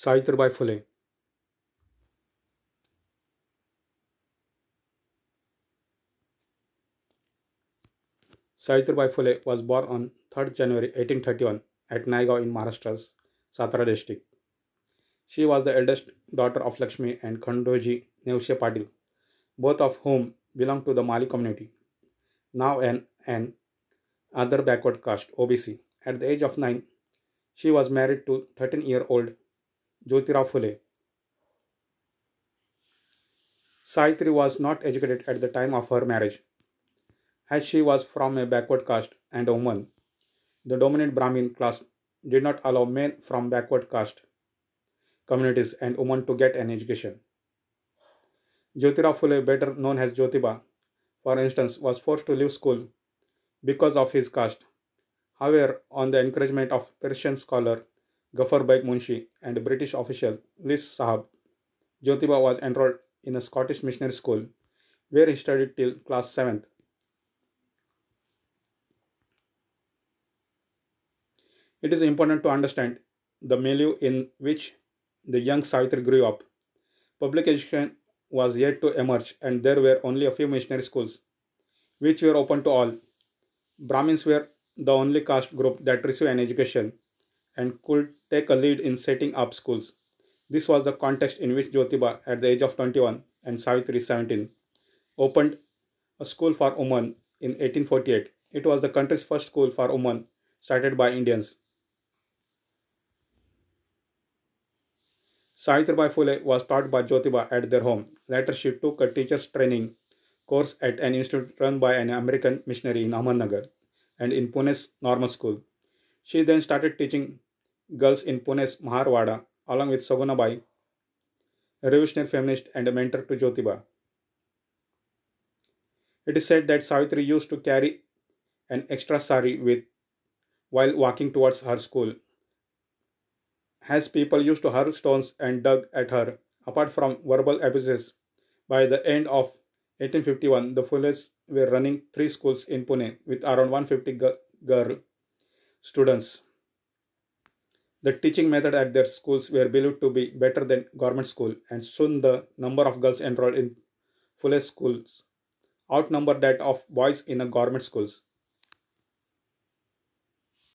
Savitribai Phule. Savitribai Phule was born on 3rd January 1831 at Naigaon in Maharashtra's Satara district. She was the eldest daughter of Lakshmi and Khandoji Nevshe Patil, both of whom belonged to the Mali community, now an, an other backward caste, OBC. At the age of 9, she was married to 13-year-old Jyotirao Phule. Saitri was not educated at the time of her marriage. As she was from a backward caste and a woman, the dominant Brahmin class did not allow men from backward caste communities and women to get an education. Jyotira Phule, better known as Jyotiba, for instance, was forced to leave school because of his caste. However, on the encouragement of Persian scholar Gaffer Baik Munshi and a British official Liz Sahab, Jyotiba was enrolled in a Scottish missionary school where he studied till class 7th. It is important to understand the milieu in which the young Savitri grew up. Public education was yet to emerge, and there were only a few missionary schools, which were open to all. Brahmins were the only caste group that received an education and could take a lead in setting up schools. This was the context in which Jyotiba, at the age of 21 and Savitri, 17, opened a school for women in 1848. It was the country's first school for women started by Indians. Savitribai Phule was taught by Jyotiba at their home. Later, she took a teacher's training course at an institute run by an American missionary in Ahmednagar and in Pune's Normal School. She then started teaching girls in Pune's Maharwada along with Sagunabai, a revolutionary feminist and a mentor to Jyotiba. It is said that Savitri used to carry an extra sari with while walking towards her school. As people used to hurl stones and dug at her, apart from verbal abuses, by the end of 1851, the Fules were running three schools in Pune with around 150 girls students. The teaching method at their schools were believed to be better than government school and soon the number of girls enrolled in Fuller schools outnumbered that of boys in the government schools.